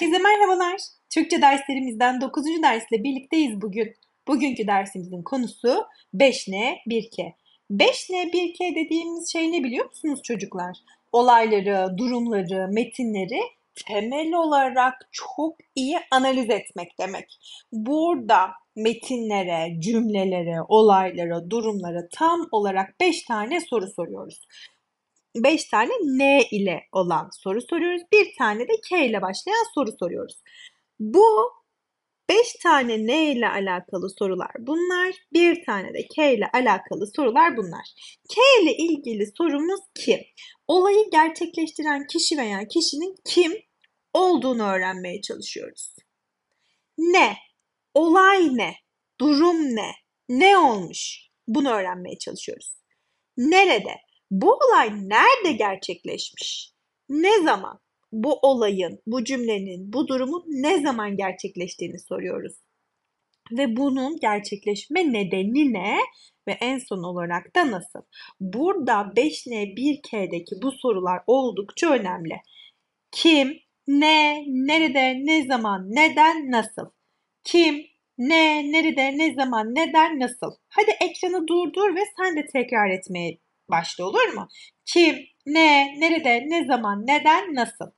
Herkese merhabalar. Türkçe derslerimizden 9. dersle birlikteyiz bugün. Bugünkü dersimizin konusu 5 ne 1 ke. 5 ne 1 ke dediğimiz şey ne biliyor musunuz çocuklar? Olayları, durumları, metinleri temel olarak çok iyi analiz etmek demek. Burada metinlere, cümlelere, olaylara, durumlara tam olarak 5 tane soru soruyoruz. 5 tane N ile olan soru soruyoruz. Bir tane de K ile başlayan soru soruyoruz. Bu 5 tane N ile alakalı sorular bunlar. Bir tane de K ile alakalı sorular bunlar. K ile ilgili sorumuz kim? Olayı gerçekleştiren kişi veya kişinin kim olduğunu öğrenmeye çalışıyoruz. Ne? Olay ne? Durum ne? Ne olmuş? Bunu öğrenmeye çalışıyoruz. Nerede? Bu olay nerede gerçekleşmiş? Ne zaman? Bu olayın, bu cümlenin, bu durumun ne zaman gerçekleştiğini soruyoruz. Ve bunun gerçekleşme nedeni ne ve en son olarak da nasıl? Burada 5N 1K'deki bu sorular oldukça önemli. Kim, ne, nerede, ne zaman, neden, nasıl? Kim, ne, nerede, ne zaman, neden, nasıl? Hadi ekranı durdur ve sen de tekrar etmeye başta olur mu? Kim, ne, nerede, ne zaman, neden, nasıl?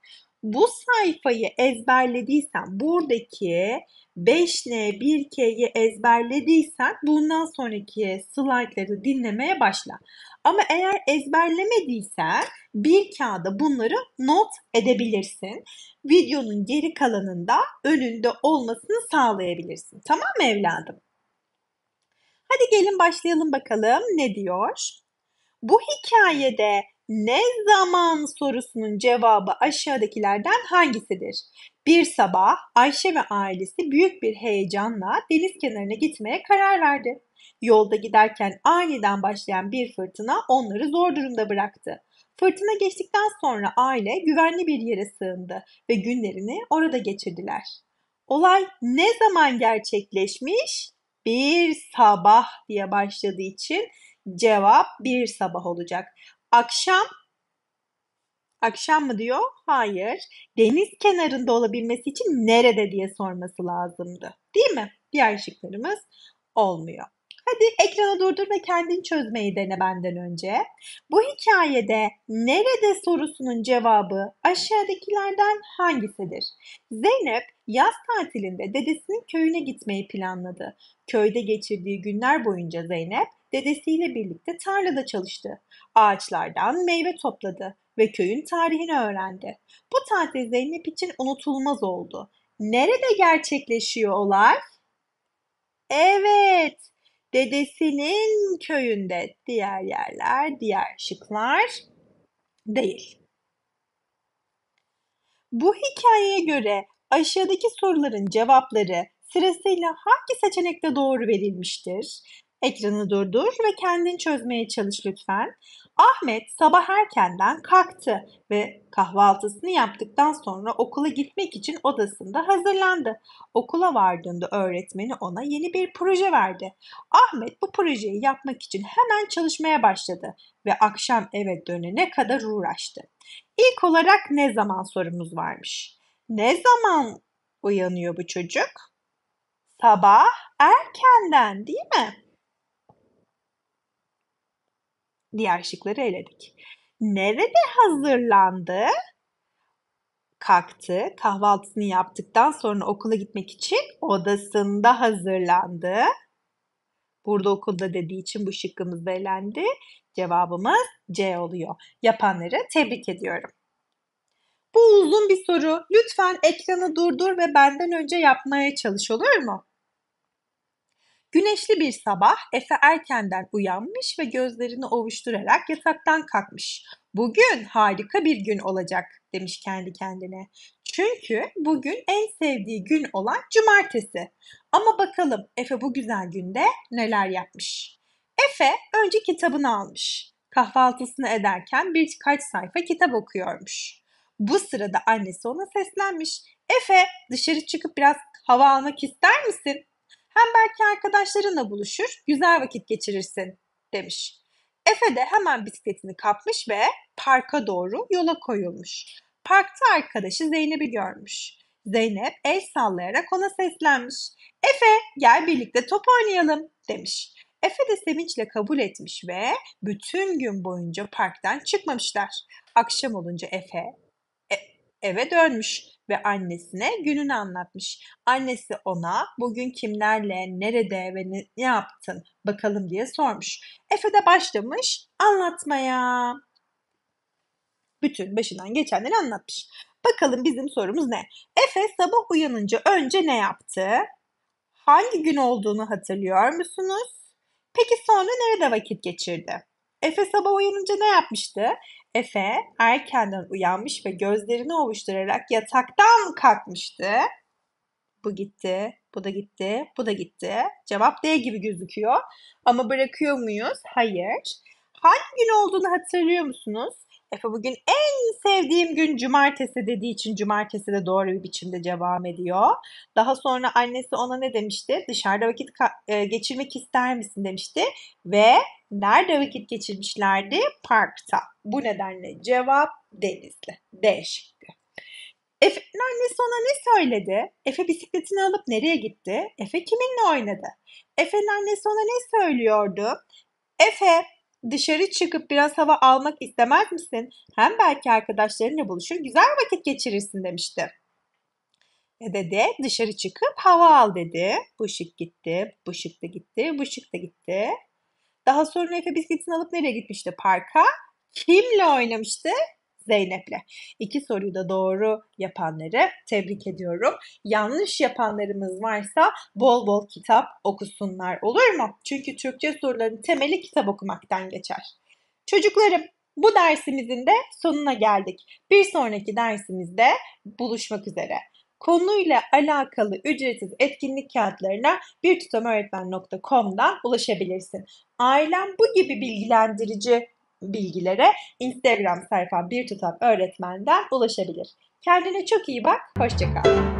Bu sayfayı ezberlediysen buradaki 5N 1K'yi ezberlediysen bundan sonraki slaytları dinlemeye başla. Ama eğer ezberlemediysen bir kağıda bunları not edebilirsin. Videonun geri kalanında önünde olmasını sağlayabilirsin. Tamam mı evladım? Hadi gelin başlayalım bakalım ne diyor? Bu hikayede ne zaman sorusunun cevabı aşağıdakilerden hangisidir? Bir sabah Ayşe ve ailesi büyük bir heyecanla deniz kenarına gitmeye karar verdi. Yolda giderken aniden başlayan bir fırtına onları zor durumda bıraktı. Fırtına geçtikten sonra aile güvenli bir yere sığındı ve günlerini orada geçirdiler. Olay ne zaman gerçekleşmiş? Bir sabah diye başladığı için Cevap bir sabah olacak. Akşam Akşam mı diyor? Hayır. Deniz kenarında olabilmesi için nerede diye sorması lazımdı. Değil mi? Diğer şıklarımız olmuyor. Hadi ekranı durdur ve kendin çözmeyi dene benden önce. Bu hikayede nerede sorusunun cevabı aşağıdakilerden hangisidir? Zeynep yaz tatilinde dedesinin köyüne gitmeyi planladı. Köyde geçirdiği günler boyunca Zeynep dedesiyle birlikte tarlada çalıştı. Ağaçlardan meyve topladı ve köyün tarihini öğrendi. Bu tatil Zeynep için unutulmaz oldu. Nerede gerçekleşiyor olay? Evet, dedesinin köyünde. Diğer yerler, diğer şıklar değil. Bu hikayeye göre aşağıdaki soruların cevapları sırasıyla hangi seçenekte doğru verilmiştir? Ekranı durdur ve kendin çözmeye çalış lütfen. Ahmet sabah erkenden kalktı ve kahvaltısını yaptıktan sonra okula gitmek için odasında hazırlandı. Okula vardığında öğretmeni ona yeni bir proje verdi. Ahmet bu projeyi yapmak için hemen çalışmaya başladı ve akşam eve dönene kadar uğraştı. İlk olarak ne zaman sorumuz varmış. Ne zaman uyanıyor bu çocuk? Sabah erkenden değil mi? diğer şıkları eledik. Nerede hazırlandı? Kalktı, kahvaltısını yaptıktan sonra okula gitmek için odasında hazırlandı. Burada okulda dediği için bu şıkkımız da elendi. Cevabımız C oluyor. Yapanları tebrik ediyorum. Bu uzun bir soru. Lütfen ekranı durdur ve benden önce yapmaya çalış olur mu? Güneşli bir sabah Efe erkenden uyanmış ve gözlerini ovuşturarak yataktan kalkmış. Bugün harika bir gün olacak demiş kendi kendine. Çünkü bugün en sevdiği gün olan cumartesi. Ama bakalım Efe bu güzel günde neler yapmış. Efe önce kitabını almış. Kahvaltısını ederken birkaç sayfa kitap okuyormuş. Bu sırada annesi ona seslenmiş. Efe dışarı çıkıp biraz hava almak ister misin? Hem belki arkadaşlarınla buluşur, güzel vakit geçirirsin demiş. Efe de hemen bisikletini kapmış ve parka doğru yola koyulmuş. Parkta arkadaşı Zeynep'i görmüş. Zeynep el sallayarak ona seslenmiş. Efe gel birlikte top oynayalım demiş. Efe de sevinçle kabul etmiş ve bütün gün boyunca parktan çıkmamışlar. Akşam olunca Efe e, eve dönmüş ve annesine gününü anlatmış. Annesi ona bugün kimlerle, nerede ve ne, ne yaptın bakalım diye sormuş. Efe de başlamış anlatmaya. Bütün başından geçenleri anlatmış. Bakalım bizim sorumuz ne? Efe sabah uyanınca önce ne yaptı? Hangi gün olduğunu hatırlıyor musunuz? Peki sonra nerede vakit geçirdi? Efe sabah uyanınca ne yapmıştı? Efe erkenden uyanmış ve gözlerini ovuşturarak yataktan kalkmıştı. Bu gitti, bu da gitti, bu da gitti. Cevap D gibi gözüküyor. Ama bırakıyor muyuz? Hayır. Hangi gün olduğunu hatırlıyor musunuz? Efe bugün en sevdiğim gün cumartesi dediği için cumartesi de doğru bir biçimde devam ediyor. Daha sonra annesi ona ne demişti? Dışarıda vakit e, geçirmek ister misin demişti. Ve nerede vakit geçirmişlerdi? Parkta. Bu nedenle cevap Denizli. D şıkkı. Efe'nin annesi ona ne söyledi? Efe bisikletini alıp nereye gitti? Efe kiminle oynadı? Efe'nin annesi ona ne söylüyordu? Efe dışarı çıkıp biraz hava almak istemez misin? Hem belki arkadaşlarınla buluşur güzel vakit geçirirsin demişti. Ne dedi? Dışarı çıkıp hava al dedi. Bu şık gitti, bu şık da gitti, bu şık da gitti. Daha sonra Efe bisikletini alıp nereye gitmişti? Parka. Kimle oynamıştı? Zeynep'le. İki soruyu da doğru yapanları tebrik ediyorum. Yanlış yapanlarımız varsa bol bol kitap okusunlar olur mu? Çünkü Türkçe soruların temeli kitap okumaktan geçer. Çocuklarım bu dersimizin de sonuna geldik. Bir sonraki dersimizde buluşmak üzere. Konuyla alakalı ücretsiz etkinlik kağıtlarına birtutamöğretmen.com'dan ulaşabilirsin. Ailem bu gibi bilgilendirici bilgilere Instagram sayfam Bir Tutam Öğretmen'den ulaşabilir. Kendine çok iyi bak, hoşçakal.